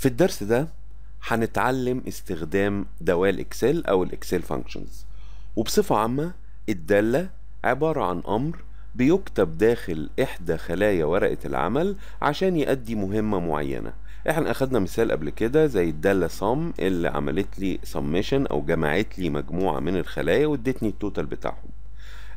في الدرس ده هنتعلم استخدام دوال اكسل او الاكسل فانكشنز وبصفة عامة الدالة عبارة عن امر بيكتب داخل احدى خلايا ورقة العمل عشان يؤدي مهمة معينة احنا اخدنا مثال قبل كده زي الدالة صم اللي عملت لي سميشن او جمعت لي مجموعة من الخلايا وادتني التوتال بتاعهم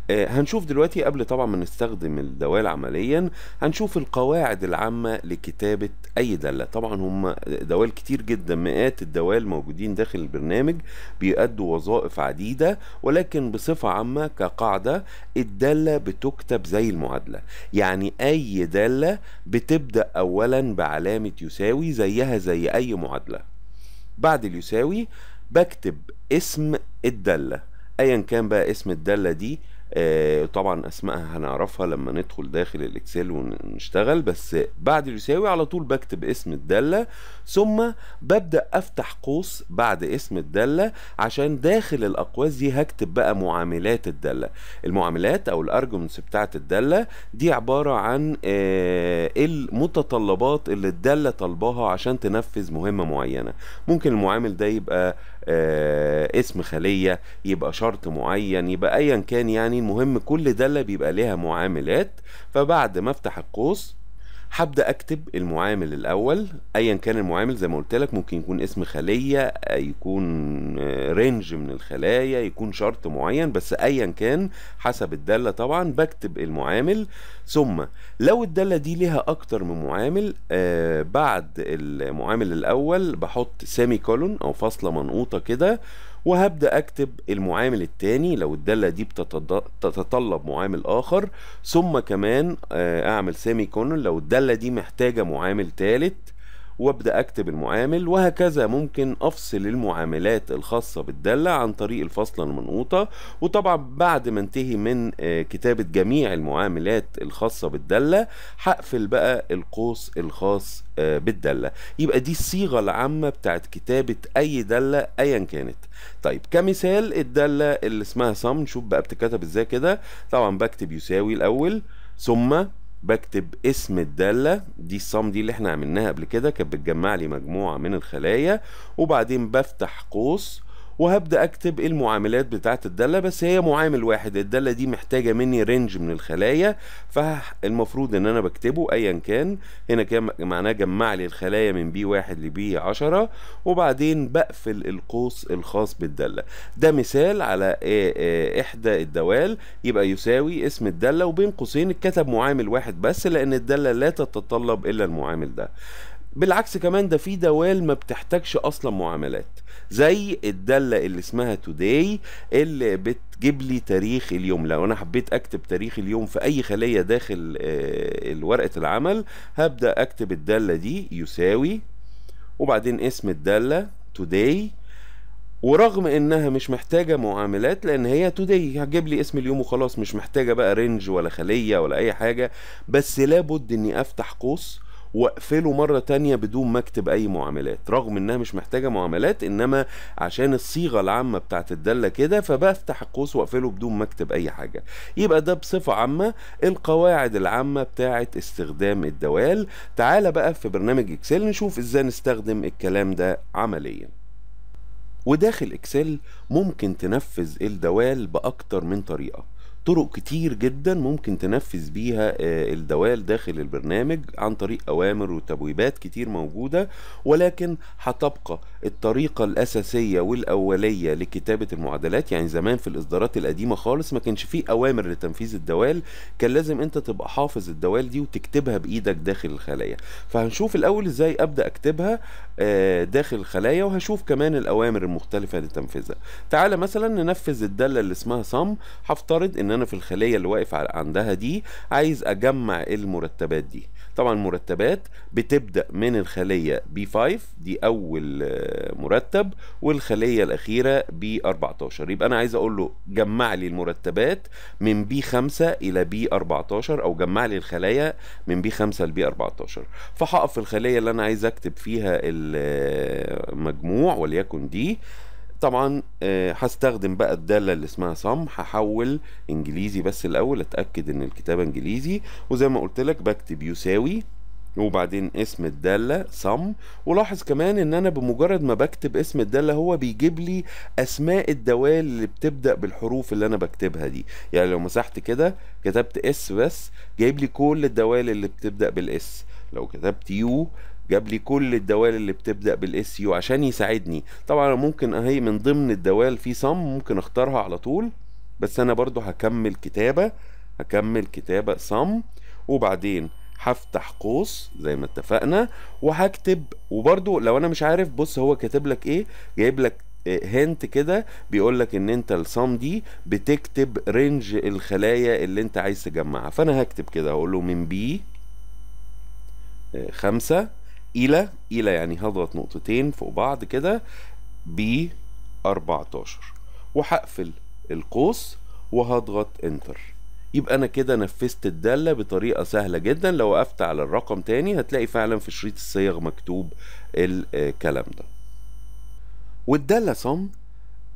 آه، هنشوف دلوقتي قبل طبعا ما نستخدم الدوال عمليا هنشوف القواعد العامة لكتابة أي دالة طبعا هم دوال كتير جدا مئات الدوال موجودين داخل البرنامج بيأدوا وظائف عديدة ولكن بصفة عامة كقاعدة الدالة بتكتب زي المعادلة يعني أي دالة بتبدأ أولا بعلامة يساوي زيها زي أي معادلة بعد اليساوي بكتب اسم الدالة ايا كان بقى اسم الداله دي آه، طبعا اسمائها هنعرفها لما ندخل داخل الاكسل ونشتغل بس بعد اليساوي على طول بكتب اسم الداله ثم ببدا افتح قوس بعد اسم الداله عشان داخل الاقواس دي هكتب بقى معاملات الداله المعاملات او الارجمنتس بتاعه الداله دي عباره عن آه، المتطلبات اللي الداله طالباها عشان تنفذ مهمه معينه ممكن المعامل ده يبقى آه، اسم خليه يبقى شرط معين يبقى ايا كان يعني المهم كل ده اللي بيبقى ليها معاملات فبعد ما افتح القوس هبدا اكتب المعامل الاول ايا كان المعامل زي ما قلت لك ممكن يكون اسم خليه يكون رينج آه، من الخلايا يكون شرط معين بس ايا كان حسب الداله طبعا بكتب المعامل ثم لو الداله دي ليها اكتر من معامل آه، بعد المعامل الاول بحط سيمي كولون او فاصله منقوطه كده وهبدأ أكتب المعامل الثاني لو الدالة دي بتتطلب معامل آخر ثم كمان آه، أعمل سيمي كونون لو الدالة دي محتاجة معامل ثالث وابدا اكتب المعامل وهكذا ممكن افصل المعاملات الخاصه بالداله عن طريق الفصله المنقوطه وطبعا بعد ما انتهي من آه، كتابه جميع المعاملات الخاصه بالداله هقفل بقى القوس الخاص آه، بالداله يبقى دي الصيغه العامه بتاعت كتابه اي داله ايا كانت طيب كمثال الداله اللي اسمها سم نشوف بقى بتتكتب ازاي كده طبعا بكتب يساوي الاول ثم بكتب اسم الدالة دي sum دي اللي احنا عملناها قبل كده كانت بتجمع لي مجموعة من الخلايا وبعدين بفتح قوس وهبدا اكتب إيه المعاملات بتاعه الداله بس هي معامل واحد الداله دي محتاجه مني رينج من الخلايا فالمفروض ان انا بكتبه ايا كان هنا كان معناه جمع لي الخلايا من بي واحد لبي 10 وبعدين بقفل القوس الخاص بالداله ده مثال على احدى الدوال يبقى يساوي اسم الداله وبين قوسين اتكتب معامل واحد بس لان الداله لا تتطلب الا المعامل ده بالعكس كمان ده في دوال ما بتحتاجش اصلا معاملات زي الداله اللي اسمها توداي اللي بتجيب لي تاريخ اليوم لو انا حبيت اكتب تاريخ اليوم في اي خليه داخل آه، ورقه العمل هبدا اكتب الداله دي يساوي وبعدين اسم الداله توداي ورغم انها مش محتاجة معاملات لان هي توداي هتجيب لي اسم اليوم وخلاص مش محتاجة بقى رينج ولا خلية ولا اي حاجة بس لابد اني افتح قوس واقفله مره تانية بدون ما اكتب اي معاملات رغم انها مش محتاجه معاملات انما عشان الصيغه العامه بتاعت الداله كده فبفتح القوس واقفله بدون ما اكتب اي حاجه يبقى ده بصفه عامه القواعد العامه بتاعت استخدام الدوال تعالى بقى في برنامج اكسل نشوف ازاي نستخدم الكلام ده عمليا وداخل اكسل ممكن تنفذ الدوال باكتر من طريقه طرق كتير جدا ممكن تنفذ بيها آه، الدوال داخل البرنامج عن طريق اوامر وتبويبات كتير موجوده ولكن هتبقى الطريقة الأساسية والأولية لكتابة المعادلات يعني زمان في الإصدارات القديمة خالص ما كانش فيه أوامر لتنفيذ الدوال كان لازم أنت تبقى حافظ الدوال دي وتكتبها بإيدك داخل الخلايا فهنشوف الأول إزاي أبدأ أكتبها آه، داخل الخلايا وهشوف كمان الأوامر المختلفة لتنفيذها تعالى مثلا ننفذ الدالة اللي اسمها صم هفترض إن أنا في الخلية اللي واقف عندها دي عايز أجمع المرتبات دي طبعا المرتبات بتبدا من الخليه بي 5 دي اول آه، مرتب والخليه الاخيره بي 14 يبقى انا عايز اقول له جمع لي المرتبات من بي 5 الى بي 14 او جمع لي الخلايا من بي 5 لبي 14 فهقف في الخليه اللي انا عايز اكتب فيها المجموع آه، وليكن دي طبعا آه، هستخدم بقى الدالة اللي اسمها صم هحول انجليزي بس الاول اتأكد ان الكتابة انجليزي وزي ما قلت لك بكتب يساوي وبعدين اسم الدالة صم ولاحظ كمان ان انا بمجرد ما بكتب اسم الدالة هو بيجيب لي اسماء الدوال اللي بتبدأ بالحروف اللي انا بكتبها دي يعني لو مسحت كده كتبت اس بس جايب لي كل الدوال اللي بتبدأ بالاس لو كتبت يو جاب لي كل الدوال اللي بتبدا بالاس يو عشان يساعدني طبعا انا ممكن اهي من ضمن الدوال في صم ممكن اختارها على طول بس انا برضو هكمل كتابه هكمل كتابه صم وبعدين هفتح قوس زي ما اتفقنا وهكتب وبرضو لو انا مش عارف بص هو كاتب لك ايه جايب لك هنت آه، كده بيقول لك ان انت الصم دي بتكتب رينج الخلايا اللي انت عايز تجمعها فانا هكتب كده هقول له من بي آه، خمسة الى الى يعني هضغط نقطتين فوق بعض كده ب 14 وهقفل القوس وهضغط انتر يبقى انا كده نفذت الداله بطريقه سهله جدا لو وقفت على الرقم تاني هتلاقي فعلا في شريط الصيغ مكتوب آه، الكلام ده والداله صم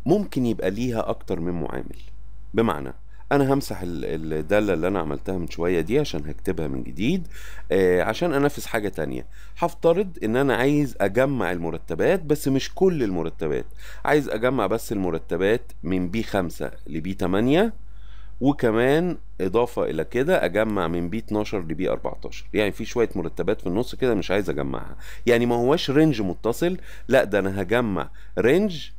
ممكن يبقى ليها اكتر من معامل بمعنى انا همسح الداله اللي انا عملتها من شويه دي عشان هكتبها من جديد آه، عشان انفذ حاجه تانية هفترض ان انا عايز اجمع المرتبات بس مش كل المرتبات عايز اجمع بس المرتبات من بي 5 لبي 8 وكمان اضافه الى كده اجمع من بي 12 لبي 14 يعني في شويه مرتبات في النص كده مش عايز اجمعها يعني ما هواش رينج متصل لا ده انا هجمع رينج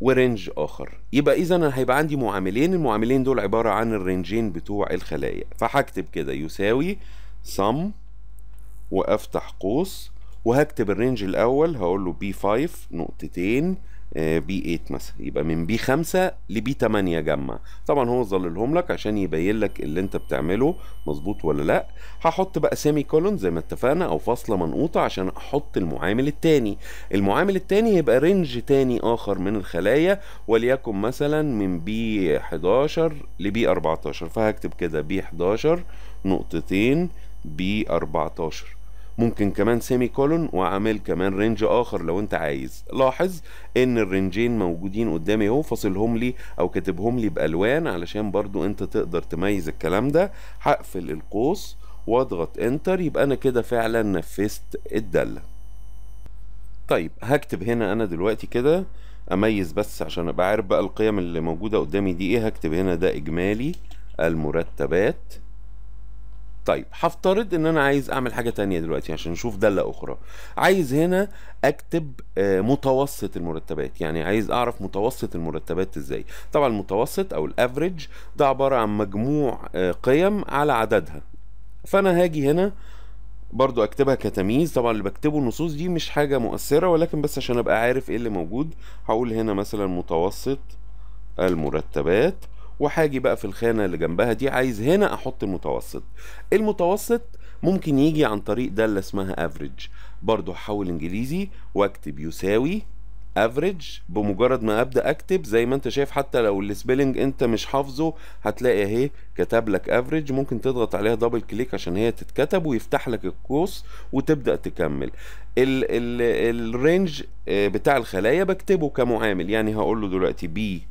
ورينج اخر يبقى اذا انا هيبقى عندي معاملين المعاملين دول عباره عن الرينجين بتوع الخلايا فهكتب كده يساوي sum وافتح قوس وهكتب الرينج الاول هقول له بي 5 نقطتين آه، بي 8 مثلا يبقى من بي 5 لبي 8 جمع طبعا هو ظللهم لك عشان يبين لك اللي انت بتعمله مظبوط ولا لا هحط بقى سيمي كولون زي ما اتفقنا او فاصله منقوطه عشان احط المعامل الثاني المعامل الثاني هيبقى رينج تاني اخر من الخلايا وليكن مثلا من بي 11 لبي 14 فهكتب كده بي 11 نقطتين بي 14 ممكن كمان سيمي كولون واعمل كمان رينج اخر لو انت عايز لاحظ ان الرنجين موجودين قدامي اهو فاصلهم لي او كاتبهم لي بالوان علشان برضو انت تقدر تميز الكلام ده هقفل القوس واضغط انتر يبقى انا كده فعلا نفذت الداله طيب هكتب هنا انا دلوقتي كده اميز بس عشان ابقى عارف بقى القيم اللي موجوده قدامي دي ايه هكتب هنا ده اجمالي المرتبات طيب هفترض ان انا عايز اعمل حاجه تانية دلوقتي عشان نشوف داله اخرى عايز هنا اكتب آه، متوسط المرتبات يعني عايز اعرف متوسط المرتبات ازاي طبعا المتوسط او الافريج ده عباره عن مجموع آه، قيم على عددها فانا هاجي هنا برضو اكتبها كتمييز طبعا اللي بكتبه النصوص دي مش حاجه مؤثره ولكن بس عشان ابقى عارف ايه اللي موجود هقول هنا مثلا متوسط المرتبات وهاجي بقى في الخانه اللي جنبها دي عايز هنا احط المتوسط المتوسط ممكن يجي عن طريق داله اسمها افريج برضو هحول انجليزي واكتب يساوي افريج بمجرد ما ابدا اكتب زي ما انت شايف حتى لو السبيلنج انت مش حافظه هتلاقي اهي كتب لك افريج ممكن تضغط عليها دبل كليك عشان هي تتكتب ويفتح لك القوس وتبدا تكمل الرينج آه، بتاع الخلايا بكتبه كمعامل يعني هقول له دلوقتي بي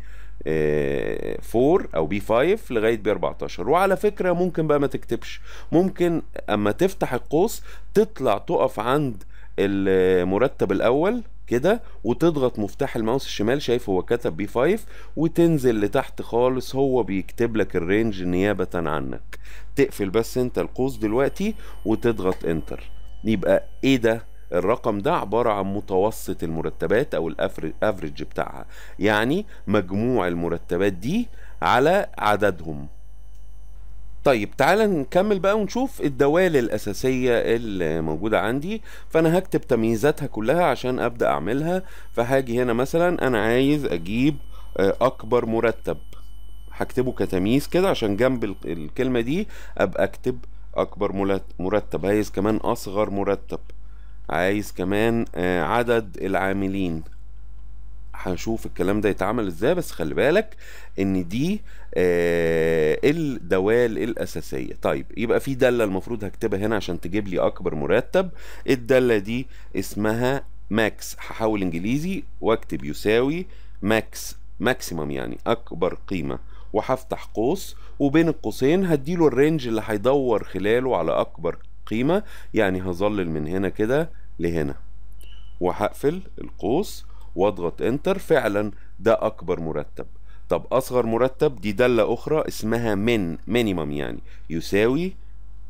4 او بي 5 لغايه بي 14 وعلى فكره ممكن بقى ما تكتبش ممكن اما تفتح القوس تطلع تقف عند المرتب الاول كده وتضغط مفتاح الماوس الشمال شايف هو كتب بي 5 وتنزل لتحت خالص هو بيكتب لك الرينج نيابه عنك تقفل بس انت القوس دلوقتي وتضغط انتر يبقى ايه ده الرقم ده عبارة عن متوسط المرتبات أو الأفريج بتاعها يعني مجموع المرتبات دي على عددهم طيب تعالى نكمل بقى ونشوف الدوال الأساسية اللي موجودة عندي فأنا هكتب تمييزاتها كلها عشان أبدأ أعملها فهاجي هنا مثلا أنا عايز أجيب آه، أكبر مرتب هكتبه كتمييز كده عشان جنب الكلمة دي أبقى أكتب أكبر مرتب عايز كمان أصغر مرتب عايز كمان آه، عدد العاملين هنشوف الكلام ده يتعمل ازاي بس خلي بالك ان دي آه الدوال الاساسيه طيب يبقى في داله المفروض هكتبها هنا عشان تجيب لي اكبر مرتب الداله دي اسمها ماكس هحاول انجليزي واكتب يساوي ماكس ماكسيمم يعني اكبر قيمه وهفتح قوس وبين القوسين هديله الرينج اللي هيدور خلاله على اكبر القيمة يعني هظلل من هنا كده لهنا وهقفل القوس واضغط انتر فعلا ده اكبر مرتب طب اصغر مرتب دي دالة اخرى اسمها من مينيمم يعني يساوي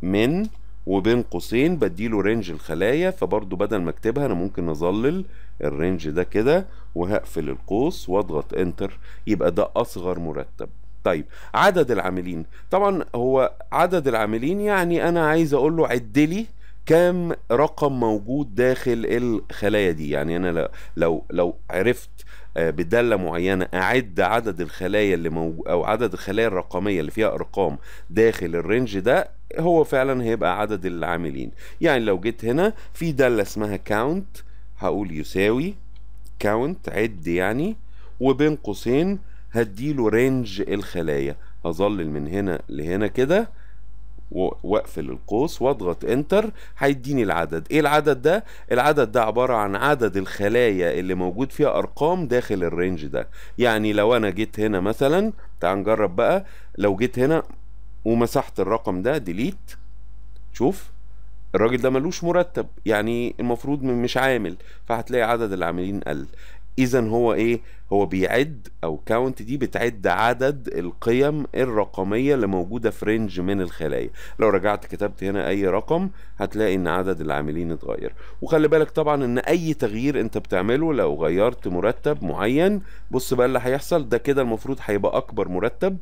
من وبين قوسين بديله رينج الخلايا فبرضو بدل ما اكتبها انا ممكن اظلل الرينج ده كده وهقفل القوس واضغط انتر يبقى ده اصغر مرتب طيب عدد العاملين طبعا هو عدد العاملين يعني انا عايز اقول له عد لي كام رقم موجود داخل الخلايا دي يعني انا لو لو عرفت آه، بداله معينه اعد عدد الخلايا اللي مو او عدد الخلايا الرقميه اللي فيها ارقام داخل الرينج ده هو فعلا هيبقى عدد العاملين يعني لو جيت هنا في داله اسمها كاونت هقول يساوي كاونت عد يعني وبين قوسين هديله رينج الخلايا هظلل من هنا لهنا كده واقفل القوس واضغط انتر هيديني العدد ايه العدد ده العدد ده عبارة عن عدد الخلايا اللي موجود فيها ارقام داخل الرينج ده يعني لو انا جيت هنا مثلا تعال نجرب بقى لو جيت هنا ومسحت الرقم ده ديليت شوف الراجل ده ملوش مرتب يعني المفروض مش عامل فهتلاقي عدد العاملين قل اذا هو ايه هو بيعد او كاونت دي بتعد عدد القيم الرقميه اللي موجوده في رينج من الخلايا لو رجعت كتبت هنا اي رقم هتلاقي ان عدد العاملين اتغير وخلي بالك طبعا ان اي تغيير انت بتعمله لو غيرت مرتب معين بص بقى اللي هيحصل ده كده المفروض هيبقى اكبر مرتب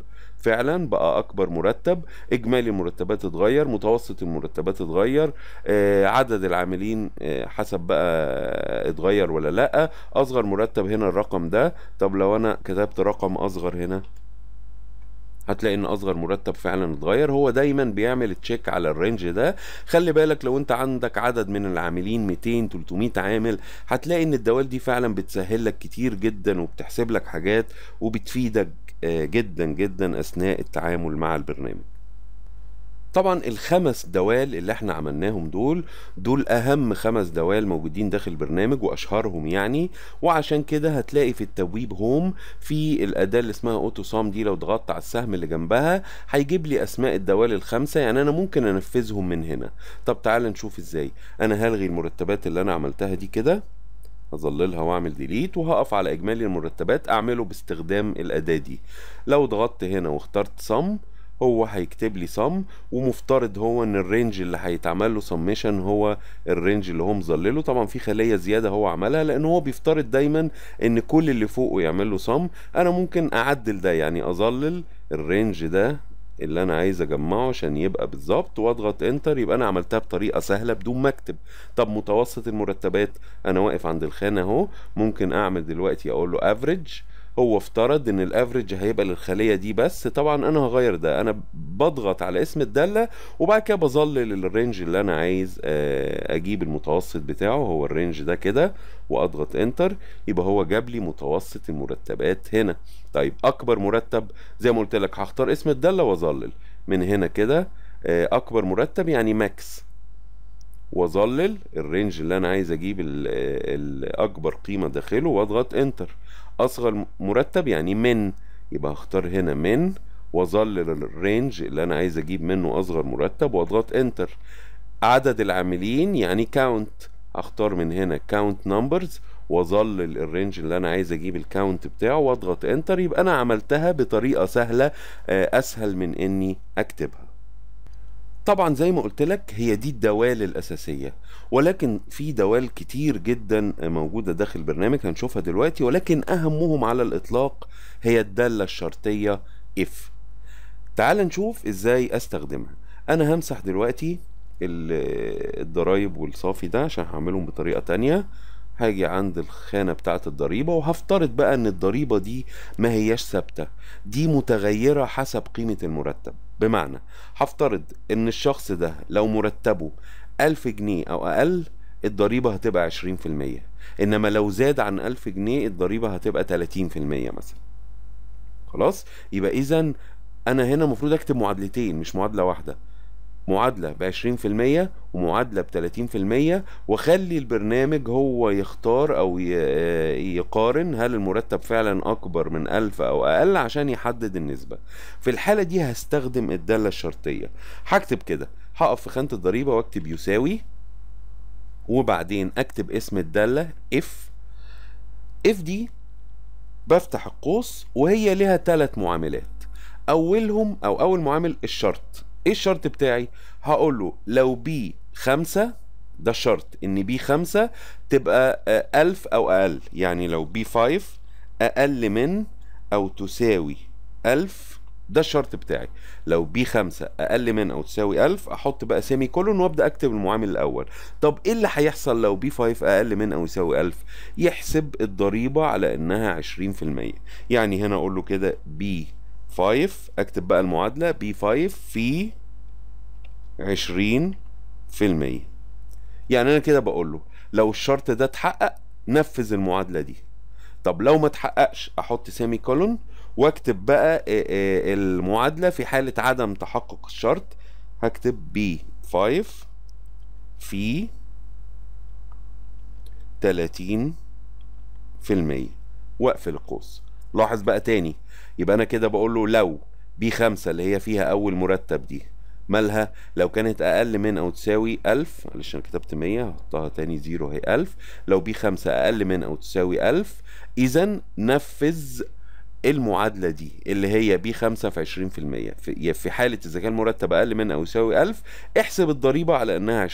فعلا بقى اكبر مرتب اجمالي المرتبات اتغير متوسط المرتبات اتغير آه، عدد العاملين آه، حسب بقى اتغير ولا لا اصغر مرتب هنا الرقم ده طب لو انا كتبت رقم اصغر هنا هتلاقي ان اصغر مرتب فعلا اتغير هو دايما بيعمل تشيك على الرينج ده خلي بالك لو انت عندك عدد من العاملين 200 300 عامل هتلاقي ان الدوال دي فعلا بتسهل لك كتير جدا وبتحسب لك حاجات وبتفيدك آه، جدا جدا اثناء التعامل مع البرنامج طبعا الخمس دوال اللي احنا عملناهم دول دول اهم خمس دوال موجودين داخل البرنامج واشهرهم يعني وعشان كده هتلاقي في التبويب هوم في الاداه اللي اسمها اوتو سام دي لو ضغطت على السهم اللي جنبها هيجيب لي اسماء الدوال الخمسه يعني انا ممكن انفذهم من هنا طب تعال نشوف ازاي انا هلغي المرتبات اللي انا عملتها دي كده هظللها واعمل ديليت وهقف على اجمالي المرتبات اعمله باستخدام الاداة دي لو ضغطت هنا واخترت صم هو هيكتب لي صم ومفترض هو ان الرينج اللي هيتعمل له سميشن هو الرينج اللي هو مظلله طبعا في خليه زياده هو عملها لان هو بيفترض دايما ان كل اللي فوقه يعمل له صم انا ممكن اعدل ده يعني اظلل الرينج ده اللي انا عايز اجمعه عشان يبقى بالظبط واضغط انتر يبقى انا عملتها بطريقه سهله بدون ما اكتب طب متوسط المرتبات انا واقف عند الخانه اهو ممكن اعمل دلوقتي اقول له افريج هو افترض ان الافريج هيبقى للخليه دي بس طبعا انا هغير ده انا بضغط على اسم الداله وبعد كده بظلل الرينج اللي انا عايز آه، اجيب المتوسط بتاعه هو الرينج ده كده واضغط انتر يبقى هو جاب لي متوسط المرتبات هنا طيب اكبر مرتب زي ما قلت لك هختار اسم الداله واظلل من هنا كده آه، اكبر مرتب يعني ماكس واظلل الرينج اللي انا عايز اجيب آه، الاكبر قيمه داخله واضغط انتر اصغر مرتب يعني من يبقى هختار هنا من واظل الرينج اللي انا عايز اجيب منه اصغر مرتب واضغط انتر عدد العاملين يعني كاونت اختار من هنا كاونت نمبرز واظل الرينج اللي انا عايز اجيب الكاونت بتاعه واضغط انتر يبقى انا عملتها بطريقه سهله آه، اسهل من اني اكتبها طبعا زي ما قلت لك هي دي الدوال الأساسية ولكن في دوال كتير جدا موجودة داخل البرنامج هنشوفها دلوقتي ولكن أهمهم على الإطلاق هي الدالة الشرطية if تعال نشوف ازاي استخدمها انا همسح دلوقتي الضرايب والصافي ده عشان هعملهم بطريقة تانية هاجي عند الخانة بتاعة الضريبة وهفترض بقى ان الضريبة دي ما هياش ثابتة دي متغيرة حسب قيمة المرتب بمعنى هفترض ان الشخص ده لو مرتبه 1000 جنيه او اقل الضريبة هتبقى 20% انما لو زاد عن 1000 جنيه الضريبة هتبقى 30% مثلا خلاص يبقى اذا انا هنا المفروض اكتب معادلتين مش معادلة واحدة معادله ب 20% ومعادله ب 30% وخلي البرنامج هو يختار او آه، يقارن هل المرتب فعلا اكبر من 1000 او اقل عشان يحدد النسبه في الحاله دي هستخدم الداله الشرطيه هكتب كده هقف في خانه الضريبه واكتب يساوي وبعدين اكتب اسم الداله اف اف دي بفتح القوس وهي لها ثلاث معاملات اولهم او اول معامل الشرط ايه الشرط بتاعي هقول له لو بي خمسة ده شرط ان بي خمسة تبقى ألف او اقل يعني لو بي فايف اقل من او تساوي ألف ده الشرط بتاعي لو بي خمسة أقل من أو تساوي ألف أحط بقى سيمي كولون وأبدأ أكتب المعامل الأول طب إيه اللي هيحصل لو بي فايف أقل من أو يساوي ألف يحسب الضريبة على إنها عشرين في الميه يعني هنا أقول له كده بي 5 اكتب بقى المعادلة المعادلة 5 في 20 في المية يعني انا كده بقول له لو الشرط ده اتحقق نفذ المعادلة دي طب لو ما اتحققش احط سيمي كولون واكتب بقى المعادلة في حالة عدم تحقق الشرط هكتب b 5 في 30 في المية واقفل القوس لاحظ بقى تاني يبقى انا كده بقول له لو بي خمسة اللي هي فيها اول مرتب دي مالها لو كانت اقل من او تساوي الف علشان كتبت مية هحطها تاني زيرو هي الف لو بي خمسة اقل من او تساوي الف اذا نفذ المعادلة دي اللي هي بي 5 في 20% في, في حالة إذا كان المرتب أقل من أو يساوي 1000 احسب الضريبة على إنها 20%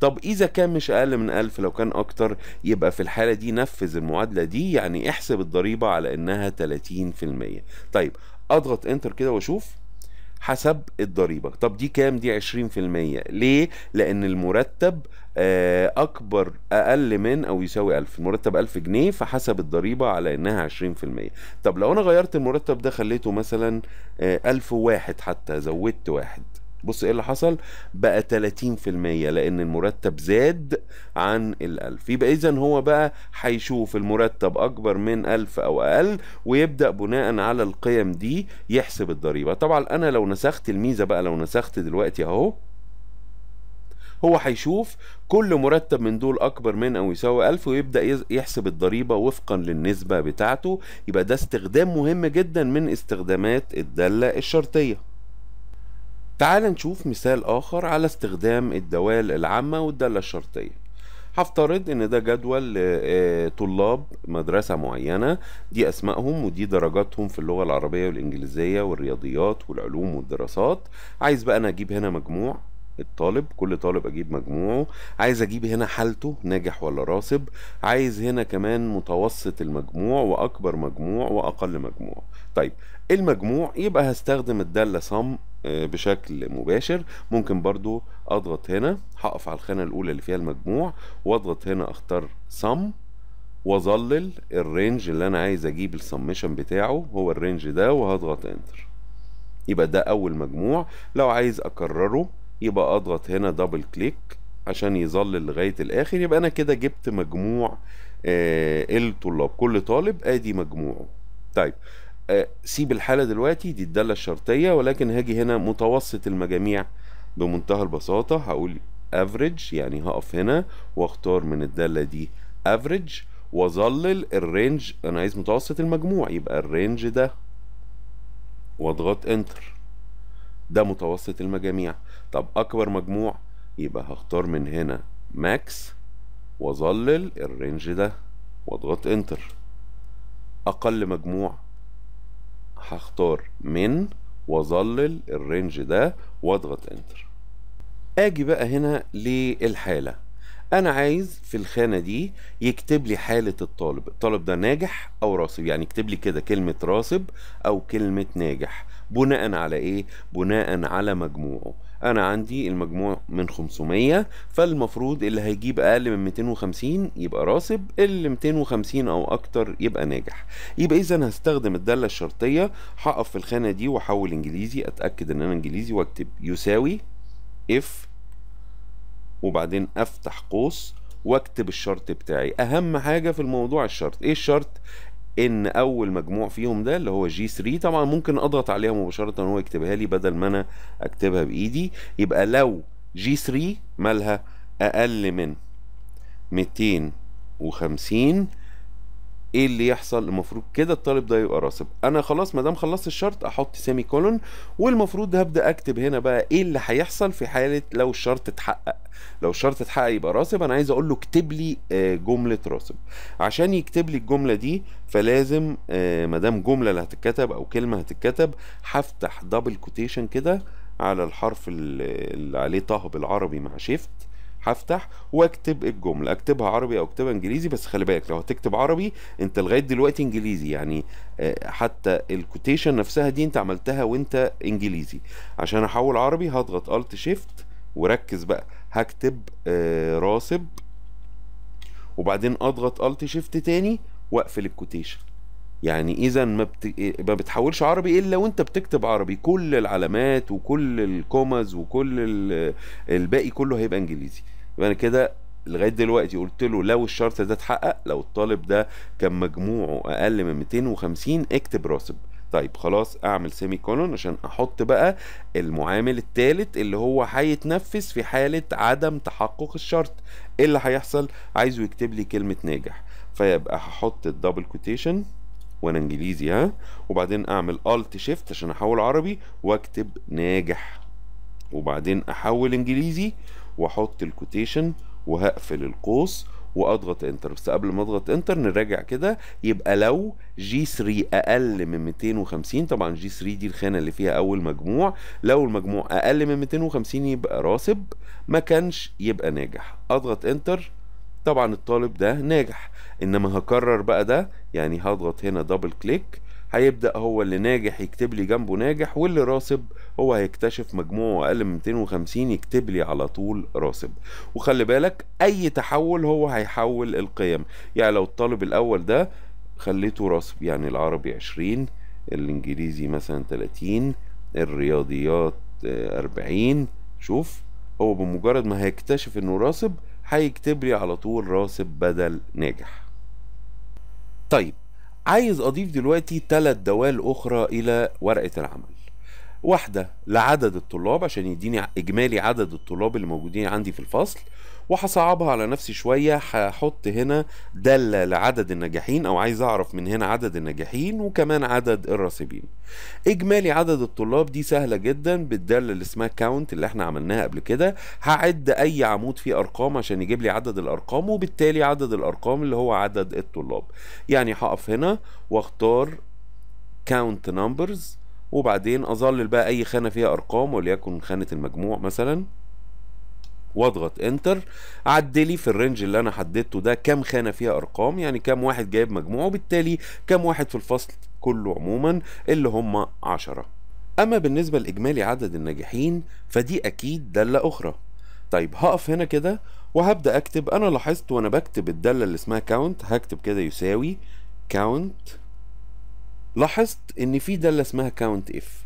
طب إذا كان مش أقل من 1000 لو كان أكتر يبقى في الحالة دي نفذ المعادلة دي يعني احسب الضريبة على إنها 30% طيب أضغط إنتر كده وأشوف حسب الضريبه طب دي كام دي 20% ليه لان المرتب آه، اكبر اقل من او يساوي 1000 المرتب 1000 جنيه فحسب الضريبه على انها 20% طب لو انا غيرت المرتب ده خليته مثلا 1000 آه، واحد حتى زودت واحد بص ايه اللي حصل بقى 30% لان المرتب زاد عن ال1000 يبقى اذا هو بقى هيشوف المرتب اكبر من 1000 او اقل ويبدا بناء على القيم دي يحسب الضريبه طبعا انا لو نسخت الميزه بقى لو نسخت دلوقتي اهو هو هيشوف كل مرتب من دول اكبر من او يساوي 1000 ويبدا يحسب الضريبه وفقا للنسبه بتاعته يبقى ده استخدام مهم جدا من استخدامات الداله الشرطيه تعال نشوف مثال آخر على استخدام الدوال العامة والدالة الشرطية هفترض ان ده جدول آه، طلاب مدرسة معينة دي اسمائهم ودي درجاتهم في اللغة العربية والانجليزية والرياضيات والعلوم والدراسات عايز بقى انا اجيب هنا مجموع الطالب كل طالب اجيب مجموعه عايز اجيب هنا حالته ناجح ولا راسب عايز هنا كمان متوسط المجموع واكبر مجموع واقل مجموع طيب المجموع يبقى هستخدم الدالة صم آه، بشكل مباشر ممكن برضو اضغط هنا هقف على الخانة الاولى اللي فيها المجموع واضغط هنا اختار صم واظلل الرينج اللي انا عايز اجيب السمشن بتاعه هو الرينج ده وهضغط انتر يبقى ده اول مجموع لو عايز اكرره يبقى اضغط هنا دبل كليك عشان يظل لغايه الاخر يبقى انا كده جبت مجموع آه الطلاب كل طالب ادي مجموعه طيب آه سيب الحاله دلوقتي دي الداله الشرطيه ولكن هاجي هنا متوسط المجاميع بمنتهى البساطه هقول افريج يعني هقف هنا واختار من الداله دي افريج واظلل الرينج انا عايز متوسط المجموع يبقى الرينج ده واضغط انتر ده متوسط المجاميع طب اكبر مجموع يبقى هختار من هنا ماكس واظلل الرينج ده واضغط انتر اقل مجموع هختار من واظلل الرينج ده واضغط انتر اجي بقى هنا للحالة انا عايز في الخانة دي يكتب لي حالة الطالب الطالب ده ناجح او راسب يعني يكتب لي كده كلمة راسب او كلمة ناجح بناء على ايه بناء على مجموعه انا عندي المجموع من 500 فالمفروض اللي هيجيب اقل من 250 يبقى راسب اللي 250 او اكتر يبقى ناجح يبقى اذا هستخدم الداله الشرطيه هقف في الخانه دي واحول انجليزي اتاكد ان انا انجليزي واكتب يساوي اف وبعدين افتح قوس واكتب الشرط بتاعي اهم حاجه في الموضوع الشرط ايه الشرط ان اول مجموع فيهم ده اللي هو جي 3 طبعا ممكن اضغط عليها مباشره ان هو يكتبها لي بدل ما انا اكتبها بايدي يبقى لو جي 3 مالها اقل من 250 ايه اللي يحصل المفروض كده الطالب ده يبقى راسب انا خلاص ما دام خلصت الشرط احط سيمي كولون والمفروض هبدا اكتب هنا بقى ايه اللي هيحصل في حاله لو الشرط اتحقق لو الشرط اتحقق يبقى راسب انا عايز اقول له اكتب لي آه، جمله راسب عشان يكتب لي الجمله دي فلازم آه، ما دام جمله اللي هتتكتب او كلمه هتتكتب هفتح دبل كوتيشن كده على الحرف اللي عليه طه بالعربي مع شيفت هفتح واكتب الجمله اكتبها عربي او اكتبها انجليزي بس خلي بالك لو هتكتب عربي انت لغايه دلوقتي انجليزي يعني آه، حتى الكوتيشن نفسها دي انت عملتها وانت انجليزي عشان احول عربي هضغط الت شيفت وركز بقى هكتب آه، راسب وبعدين اضغط الت شيفت تاني واقفل الكوتيشن يعني اذا ما, بت... ما بتحولش عربي الا وانت بتكتب عربي كل العلامات وكل الكومز وكل ال... الباقي كله هيبقى انجليزي يبقى انا كده لغايه دلوقتي قلت له لو الشرط ده اتحقق لو الطالب ده كان مجموعه اقل من 250 اكتب راسب طيب خلاص اعمل سيمي كولون عشان احط بقى المعامل الثالث اللي هو هيتنفذ في حاله عدم تحقق الشرط ايه اللي هيحصل عايزه يكتب لي كلمه ناجح فيبقى هحط الدبل كوتيشن وانا انجليزي ها وبعدين اعمل الت شيفت عشان احول عربي واكتب ناجح وبعدين احول انجليزي واحط الكوتيشن وهقفل القوس واضغط انتر بس قبل ما اضغط انتر نراجع كده يبقى لو جي 3 اقل من 250 طبعا جي 3 دي الخانه اللي فيها اول مجموع لو المجموع اقل من 250 يبقى راسب ما كانش يبقى ناجح اضغط انتر طبعا الطالب ده ناجح انما هكرر بقى ده يعني هضغط هنا دبل كليك هيبدأ هو اللي ناجح يكتب لي جنبه ناجح واللي راسب هو هيكتشف مجموعه أقل من 250 يكتب لي على طول راسب وخلي بالك أي تحول هو هيحول القيم يعني لو الطالب الأول ده خليته راسب يعني العربي 20 الإنجليزي مثلا 30 الرياضيات 40 آه، شوف هو بمجرد ما هيكتشف انه راسب هيكتب لي على طول راسب بدل ناجح طيب عايز أضيف دلوقتي ثلاث دوال أخرى إلى ورقة العمل واحدة لعدد الطلاب عشان يديني إجمالي عدد الطلاب اللي موجودين عندي في الفصل وهصعبها على نفسي شويه هحط هنا داله لعدد الناجحين او عايز اعرف من هنا عدد الناجحين وكمان عدد الراسبين اجمالي عدد الطلاب دي سهله جدا بالداله اللي اسمها كاونت اللي احنا عملناها قبل كده هعد اي عمود فيه ارقام عشان يجيب لي عدد الارقام وبالتالي عدد الارقام اللي هو عدد الطلاب يعني هقف هنا واختار كاونت نمبرز وبعدين اظلل بقى اي خانه فيها ارقام وليكن خانه المجموع مثلا واضغط انتر عدلي في الرينج اللي انا حددته ده كام خانه فيها ارقام يعني كام واحد جايب مجموعه وبالتالي كام واحد في الفصل كله عموما اللي هم 10 اما بالنسبه لاجمالي عدد الناجحين فدي اكيد داله اخرى طيب هقف هنا كده وهبدا اكتب انا لاحظت وانا بكتب الداله اللي اسمها كاونت هكتب كده يساوي كاونت لاحظت ان في داله اسمها كاونت اف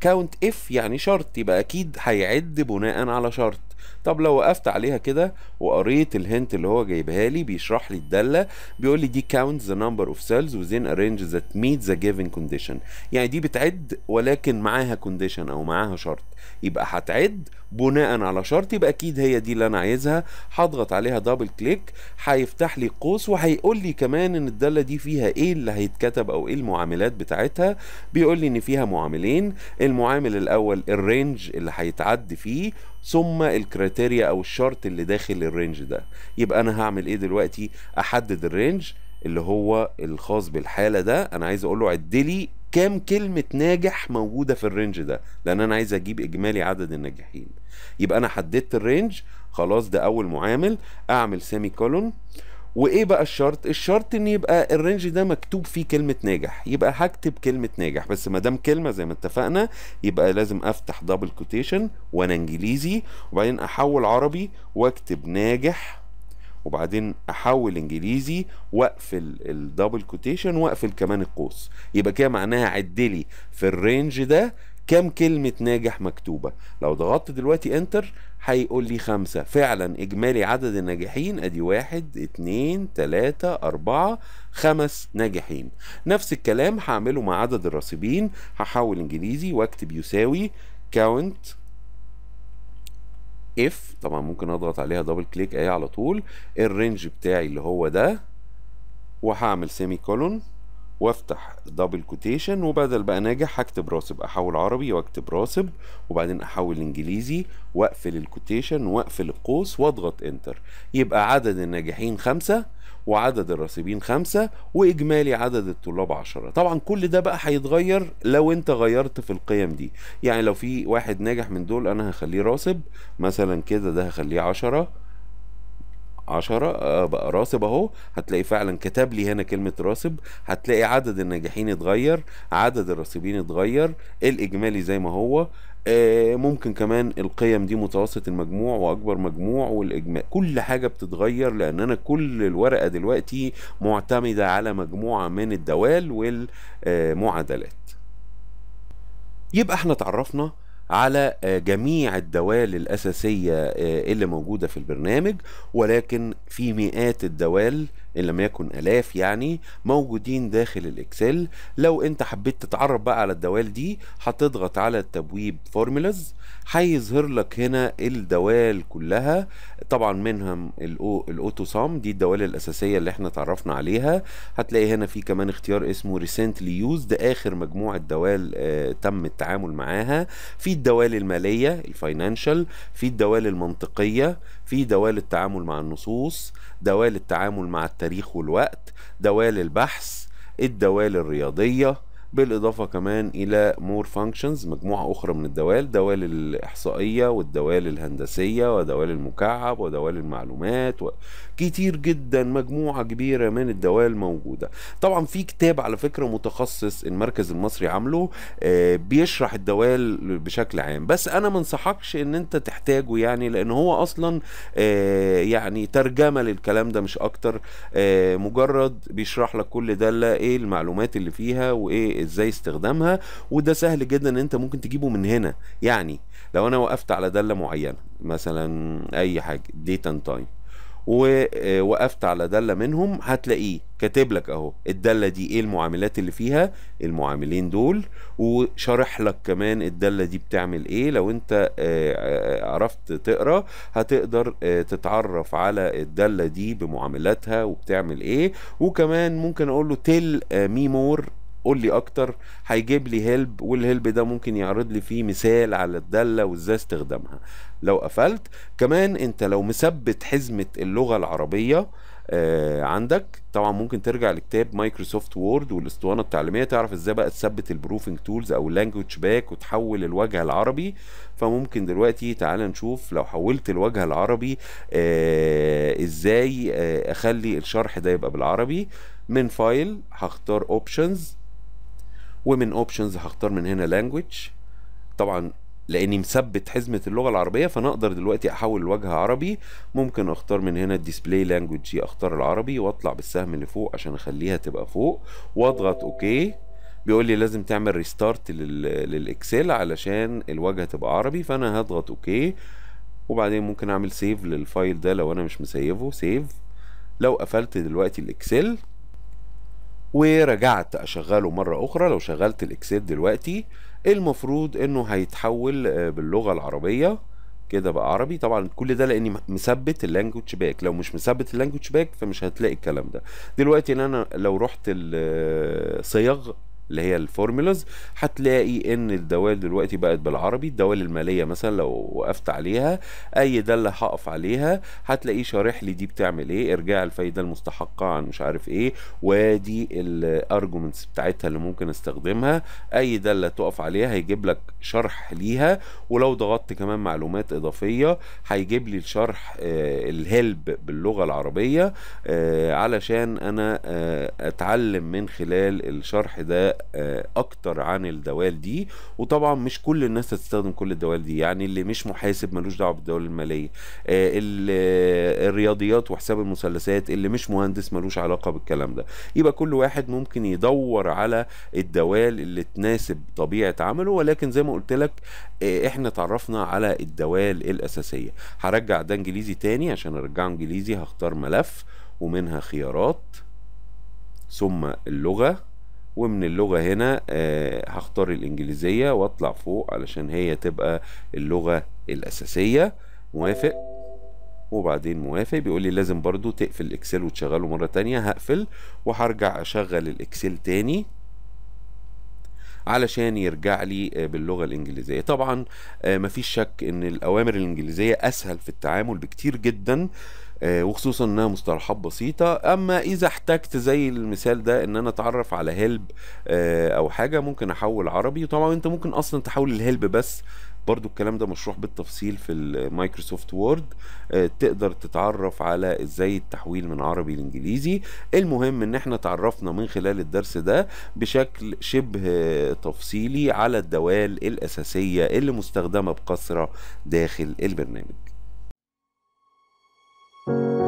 كاونت اف يعني شرط يبقى اكيد هيعد بناء على شرط طب لو وقفت عليها كده وقريت الهنت اللي هو جايبها لي بيشرح لي الداله بيقول لي دي كاونت ذا نمبر اوف سيلز within ارينج ذات ميت ذا جيفن كونديشن يعني دي بتعد ولكن معاها كونديشن او معاها شرط يبقى هتعد بناء على شرط يبقى اكيد هي دي اللي انا عايزها هضغط عليها دبل كليك هيفتح لي قوس وهيقول لي كمان ان الداله دي فيها ايه اللي هيتكتب او ايه المعاملات بتاعتها بيقول لي ان فيها معاملين المعامل الاول الرينج اللي هيتعد فيه ثم الكريتيريا او الشرط اللي داخل الرينج ده يبقى انا هعمل ايه دلوقتي احدد الرينج اللي هو الخاص بالحاله ده انا عايز اقول له عد لي كام كلمه ناجح موجوده في الرينج ده لان انا عايز اجيب اجمالي عدد الناجحين يبقى انا حددت الرينج خلاص ده اول معامل اعمل سيمي كولون وايه بقى الشرط الشرط ان يبقى الرينج ده مكتوب فيه كلمه ناجح يبقى هكتب كلمه ناجح بس ما دام كلمه زي ما اتفقنا يبقى لازم افتح دبل كوتيشن وانا انجليزي وبعدين احول عربي واكتب ناجح وبعدين احول انجليزي واقفل الدبل كوتيشن واقفل كمان القوس يبقى كده معناها عدلي في الرينج ده كام كلمة ناجح مكتوبة لو ضغطت دلوقتي انتر هيقول لي خمسة فعلا إجمالي عدد الناجحين أدي واحد اتنين تلاتة أربعة خمس ناجحين نفس الكلام هعمله مع عدد الراسبين هحول إنجليزي وأكتب يساوي count اف طبعا ممكن اضغط عليها دبل كليك اهي على طول الرينج بتاعي اللي هو ده وهعمل سيمي كولون وافتح دبل كوتيشن وبدل بقى ناجح هكتب راسب احول عربي واكتب راسب وبعدين احول انجليزي واقفل الكوتيشن واقفل القوس واضغط انتر يبقى عدد الناجحين خمسة وعدد الراسبين خمسة وإجمالي عدد الطلاب عشرة طبعا كل ده بقى هيتغير لو انت غيرت في القيم دي يعني لو في واحد ناجح من دول انا هخليه راسب مثلا كده ده هخليه عشرة 10 آه، بقى راسب اهو هتلاقي فعلا كتب لي هنا كلمه راسب هتلاقي عدد الناجحين اتغير عدد الراسبين اتغير الاجمالي زي ما هو آه، ممكن كمان القيم دي متوسط المجموع واكبر مجموع والاجماع كل حاجه بتتغير لان انا كل الورقه دلوقتي معتمده على مجموعه من الدوال والمعادلات يبقى احنا تعرفنا على آه، جميع الدوال الأساسية آه، اللي موجودة في البرنامج ولكن في مئات الدوال ان لم يكن الاف يعني موجودين داخل الاكسل لو انت حبيت تتعرف بقى على الدوال دي هتضغط على التبويب فورمولاز هيظهر لك هنا الدوال كلها طبعا منهم الاوتو سام دي الدوال الاساسيه اللي احنا اتعرفنا عليها هتلاقي هنا في كمان اختيار اسمه ريسنتلي يوزد اخر مجموعه دوال آه تم التعامل معاها في الدوال الماليه الفاينانشال في الدوال المنطقيه في دوال التعامل مع النصوص دوال التعامل مع التاريخ والوقت دوال البحث الدوال الرياضية بالإضافة كمان إلى مور فانكشنز مجموعة أخرى من الدوال دوال الإحصائية والدوال الهندسية ودوال المكعب ودوال المعلومات و... كتير جدا مجموعه كبيره من الدوال موجوده طبعا في كتاب على فكره متخصص المركز المصري عامله آه، بيشرح الدوال بشكل عام بس انا ما انصحكش ان انت تحتاجه يعني لان هو اصلا آه، يعني ترجمه للكلام ده مش اكتر آه، مجرد بيشرح لك كل داله ايه المعلومات اللي فيها وايه ازاي استخدامها وده سهل جدا ان انت ممكن تجيبه من هنا يعني لو انا وقفت على داله معينه مثلا اي حاجه ديت تايم ووقفت على داله منهم هتلاقيه كاتب لك اهو الداله دي ايه المعاملات اللي فيها المعاملين دول وشارح لك كمان الداله دي بتعمل ايه لو انت آه، آه، عرفت تقرا هتقدر آه، تتعرف على الداله دي بمعاملاتها وبتعمل ايه وكمان ممكن اقول له تيل مي مور قول لي اكتر هيجيب لي هيلب والهيلب ده ممكن يعرض لي فيه مثال على الداله وازاي استخدامها لو قفلت كمان انت لو مثبت حزمه اللغه العربيه آه عندك طبعا ممكن ترجع لكتاب مايكروسوفت وورد والاسطوانه التعليميه تعرف ازاي بقى تثبت البروفنج تولز او اللانجوج باك وتحول الواجهه العربي فممكن دلوقتي تعال نشوف لو حولت الواجهه العربي آه ازاي آه اخلي الشرح ده يبقى بالعربي من فايل هختار اوبشنز ومن اوبشنز هختار من هنا لانجويج طبعا لاني مثبت حزمه اللغه العربيه فانا اقدر دلوقتي احول الواجهه عربي ممكن اختار من هنا الديسبلاي لانجويج اختار العربي واطلع بالسهم اللي فوق عشان اخليها تبقى فوق واضغط اوكي بيقول لي لازم تعمل ريستارت للاكسل علشان الواجهه تبقى عربي فانا هضغط اوكي وبعدين ممكن اعمل سيف للفايل ده لو انا مش مسيفه سيف لو قفلت دلوقتي الاكسل ورجعت اشغله مرة اخرى لو شغلت الاكسيد دلوقتي المفروض انه هيتحول آه، باللغة العربية كده بقى عربي طبعا كل ده لاني مثبت اللانجوج باك لو مش مثبت اللانجوج باك فمش هتلاقي الكلام ده دلوقتي انا لو رحت الصيغ آه، اللي هي الفورمولاز هتلاقي ان الدوال دلوقتي بقت بالعربي الدوال الماليه مثلا لو وقفت عليها اي داله هقف عليها هتلاقيه شارح لي دي بتعمل ايه ارجاع الفايده المستحقه عن مش عارف ايه وادي الارجومنتس بتاعتها اللي ممكن استخدمها اي داله تقف عليها هيجيب لك شرح ليها ولو ضغطت كمان معلومات اضافيه هيجيب لي الشرح آه، الهلب باللغه العربيه آه، علشان انا آه، اتعلم من خلال الشرح ده آه، اكتر عن الدوال دي وطبعا مش كل الناس هتستخدم كل الدوال دي يعني اللي مش محاسب ملوش دعوه بالدوال الماليه آه، آه، الرياضيات وحساب المثلثات اللي مش مهندس ملوش علاقه بالكلام ده يبقى كل واحد ممكن يدور على الدوال اللي تناسب طبيعه عمله ولكن زي ما قلت لك احنا اتعرفنا على الدوال الاساسيه هرجع ده انجليزي تاني عشان ارجعه انجليزي هختار ملف ومنها خيارات ثم اللغه ومن اللغة هنا آه، هختار الإنجليزية وأطلع فوق علشان هي تبقى اللغة الأساسية موافق وبعدين موافق بيقول لي لازم برضو تقفل الاكسل وتشغله مرة تانية هقفل وهرجع اشغل الاكسل تاني علشان يرجع لي آه، باللغة الإنجليزية طبعا آه، مفيش شك إن الأوامر الإنجليزية أسهل في التعامل بكتير جدا آه، وخصوصا انها مصطلحات بسيطه اما اذا احتجت زي المثال ده ان انا اتعرف على هيلب آه، او حاجه ممكن احول عربي وطبعا انت ممكن اصلا تحول الهلب بس برضو الكلام ده مشروح بالتفصيل في المايكروسوفت آه، وورد تقدر تتعرف على ازاي التحويل من عربي لانجليزي المهم ان احنا تعرفنا من خلال الدرس ده بشكل شبه تفصيلي على الدوال الاساسيه اللي مستخدمه بكثره داخل البرنامج Thank you.